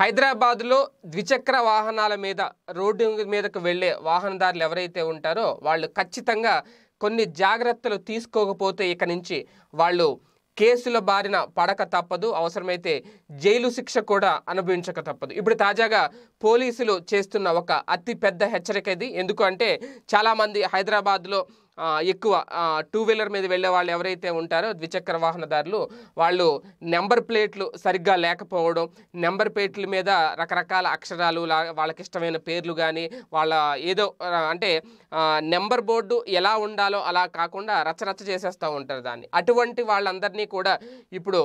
హైదరాబాద్లో ద్విచక్ర వాహనాల మీద రోడ్డు మీదకు వెళ్ళే వాహనదారులు ఎవరైతే ఉంటారో వాళ్ళు ఖచ్చితంగా కొన్ని జాగ్రత్తలు తీసుకోకపోతే ఇక నుంచి వాళ్ళు కేసుల బారిన పడక తప్పదు అవసరమైతే జైలు శిక్ష కూడా అనుభవించక తప్పదు ఇప్పుడు తాజాగా పోలీసులు చేస్తున్న ఒక అతి పెద్ద హెచ్చరిక ఇది అంటే చాలామంది హైదరాబాద్లో ఎక్కువ టూ వీలర్ మీద వెళ్ళే వాళ్ళు ఎవరైతే ఉంటారో ద్విచక్ర వాహనదారులు వాళ్ళు నెంబర్ ప్లేట్లు సరిగ్గా లేకపోవడం నెంబర్ ప్లేట్ల మీద రకరకాల అక్షరాలు వాళ్ళకి ఇష్టమైన పేర్లు కానీ వాళ్ళ ఏదో అంటే నెంబర్ బోర్డు ఎలా ఉండాలో అలా కాకుండా రచరచ చేసేస్తూ ఉంటారు దాన్ని అటువంటి వాళ్ళందరినీ కూడా ఇప్పుడు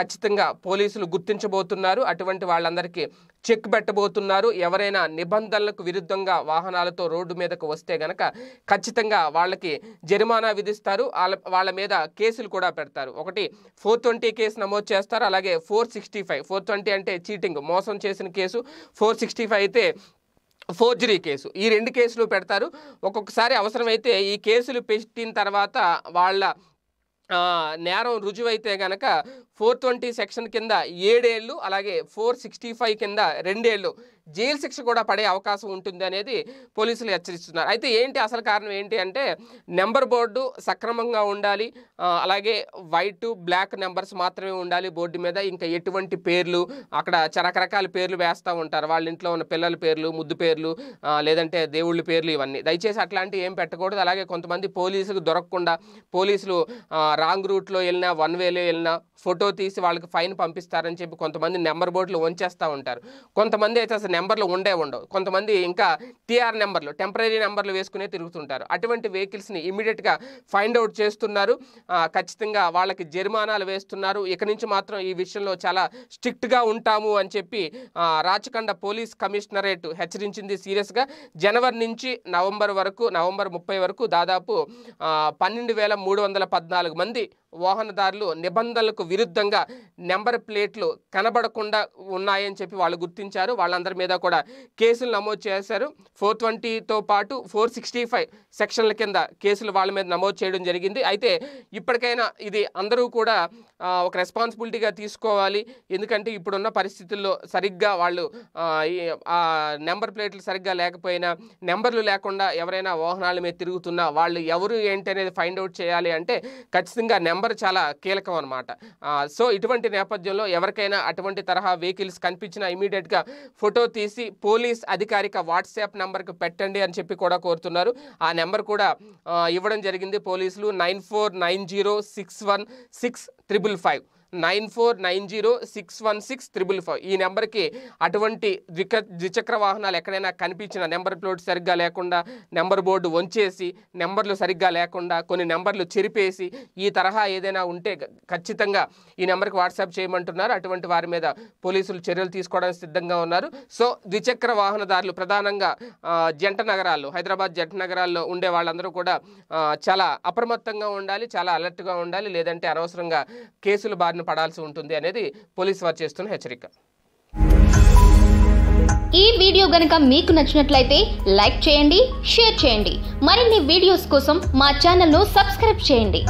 ఖచ్చితంగా పోలీసులు గుర్తించబోతున్నారు అటువంటి వాళ్ళందరికీ చెక్ పెట్టబోతున్నారు ఎవరైనా నిబంధనలకు విరుద్ధంగా వాహనాలతో రోడ్డు మీదకు వస్తే గనక ఖచ్చితంగా వాళ్ళకి జరిమానా విధిస్తారు వాళ్ళ వాళ్ళ మీద కేసులు కూడా పెడతారు ఒకటి ఫోర్ ట్వంటీ కేసు నమోదు చేస్తారు అలాగే four sixty five four twenty అంటే చీటింగ్ మోసం చేసిన కేసు ఫోర్ సిక్స్టీ ఫైవ్ అయితే ఫోర్జరీ కేసు ఈ రెండు కేసులు పెడతారు ఒక్కొక్కసారి అవసరమైతే ఈ కేసులు పెట్టిన తర్వాత వాళ్ళ నేరం రుజువైతే గనక ఫోర్ ట్వంటీ సెక్షన్ కింద ఏడేళ్ళు అలాగే ఫోర్ సిక్స్టీ ఫైవ్ కింద రెండేళ్ళు జైలు శిక్ష కూడా పడే అవకాశం ఉంటుంది అనేది పోలీసులు హెచ్చరిస్తున్నారు అయితే ఏంటి అసలు కారణం ఏంటి అంటే నెంబర్ బోర్డు సక్రమంగా ఉండాలి అలాగే వైట్ బ్లాక్ నెంబర్స్ మాత్రమే ఉండాలి బోర్డు మీద ఇంకా ఎటువంటి పేర్లు అక్కడ రకరకాల పేర్లు వేస్తూ ఉంటారు వాళ్ళ ఇంట్లో ఉన్న పిల్లల పేర్లు ముద్దు పేర్లు లేదంటే దేవుళ్ళ పేర్లు ఇవన్నీ దయచేసి అట్లాంటివి ఏం పెట్టకూడదు అలాగే కొంతమంది పోలీసులు దొరకకుండా పోలీసులు రాంగ్ రూట్లో వెళ్ళినా వన్ వేలో వెళ్ళినా ఫోటో తీసి వాళ్ళకి ఫైన్ పంపిస్తారని చెప్పి కొంతమంది నెంబర్ బోర్డులు వంచేస్తూ ఉంటారు కొంతమంది అయితే అసలు నెంబర్లు ఉండే ఉండవు కొంతమంది ఇంకా టీఆర్ నెంబర్లు టెంపరీ నెంబర్లు వేసుకునే తిరుగుతుంటారు అటువంటి వెహికల్స్ని ఇమీడియట్గా ఫైండ్ అవుట్ చేస్తున్నారు ఖచ్చితంగా వాళ్ళకి జరిమానాలు వేస్తున్నారు ఇక నుంచి మాత్రం ఈ విషయంలో చాలా స్ట్రిక్ట్గా ఉంటాము అని చెప్పి రాచకండ పోలీస్ కమిషనరేట్ హెచ్చరించింది సీరియస్గా జనవరి నుంచి నవంబర్ వరకు నవంబర్ ముప్పై వరకు దాదాపు పన్నెండు వేల మూడు వందల పద్నాలుగు మంది వాహనదారులు నిబంధనలకు విరుద్ధంగా నెంబర్ ప్లేట్లు కనబడకుండా ఉన్నాయని చెప్పి వాళ్ళు గుర్తించారు వాళ్ళందరి మీద కూడా కేసులు నమోదు చేశారు ఫోర్ ట్వంటీతో పాటు ఫోర్ సిక్స్టీ ఫైవ్ సెక్షన్ల కింద కేసులు వాళ్ళ మీద నమోదు చేయడం జరిగింది అయితే ఇప్పటికైనా ఇది అందరూ కూడా ఒక రెస్పాన్సిబిలిటీగా తీసుకోవాలి ఎందుకంటే ఇప్పుడున్న పరిస్థితుల్లో సరిగ్గా వాళ్ళు నెంబర్ ప్లేట్లు సరిగ్గా లేకపోయినా నెంబర్లు లేకుండా ఎవరైనా వాహనాల మీద తిరుగుతున్నా వాళ్ళు ఎవరు ఏంటి అనేది ఫైండ్ అవుట్ చేయాలి అంటే ఖచ్చితంగా నెంబర్ నెంబర్ చాలా కీలకం అనమాట సో ఇటువంటి నేపథ్యంలో ఎవరికైనా అటువంటి తరహా వెహికల్స్ కనిపించినా ఇమీడియట్గా ఫోటో తీసి పోలీస్ అధికారిక వాట్సాప్ నెంబర్కి పెట్టండి అని చెప్పి కూడా కోరుతున్నారు ఆ నెంబర్ కూడా ఇవ్వడం జరిగింది పోలీసులు nine four nine zero six one six triple five nine four nine zero six one six triple five ఈ నెంబర్కి అటువంటి ద్విక ద్విచక్ర వాహనాలు ఎక్కడైనా కనిపించిన నెంబర్ ప్లేట్ సరిగ్గా లేకుండా నెంబర్ బోర్డు వంచేసి నెంబర్లు సరిగ్గా లేకుండా కొన్ని నెంబర్లు చెరిపేసి ఈ తరహా ఏదైనా ఉంటే ఖచ్చితంగా ఈ నెంబర్కి వాట్సాప్ చేయమంటున్నారు అటువంటి వారి మీద పోలీసులు చర్యలు తీసుకోవడానికి సిద్ధంగా ఉన్నారు సో ద్విచక్ర వాహనదారులు ప్రధానంగా జంట నగరాల్లో హైదరాబాద్ జంట నగరాల్లో ఉండే వాళ్ళందరూ కూడా చాలా అప్రమత్తంగా ఉండాలి చాలా అలర్ట్గా ఉండాలి లేదంటే అనవసరంగా కేసులు బారిన బారిన పడాల్సి ఉంటుంది అనేది పోలీసు వారు చేస్తున్న హెచ్చరిక ఈ వీడియో గనక మీకు నచ్చినట్లయితే లైక్ చేయండి షేర్ చేయండి మరిన్ని వీడియోస్ కోసం మా ఛానల్ ను సబ్స్క్రైబ్ చేయండి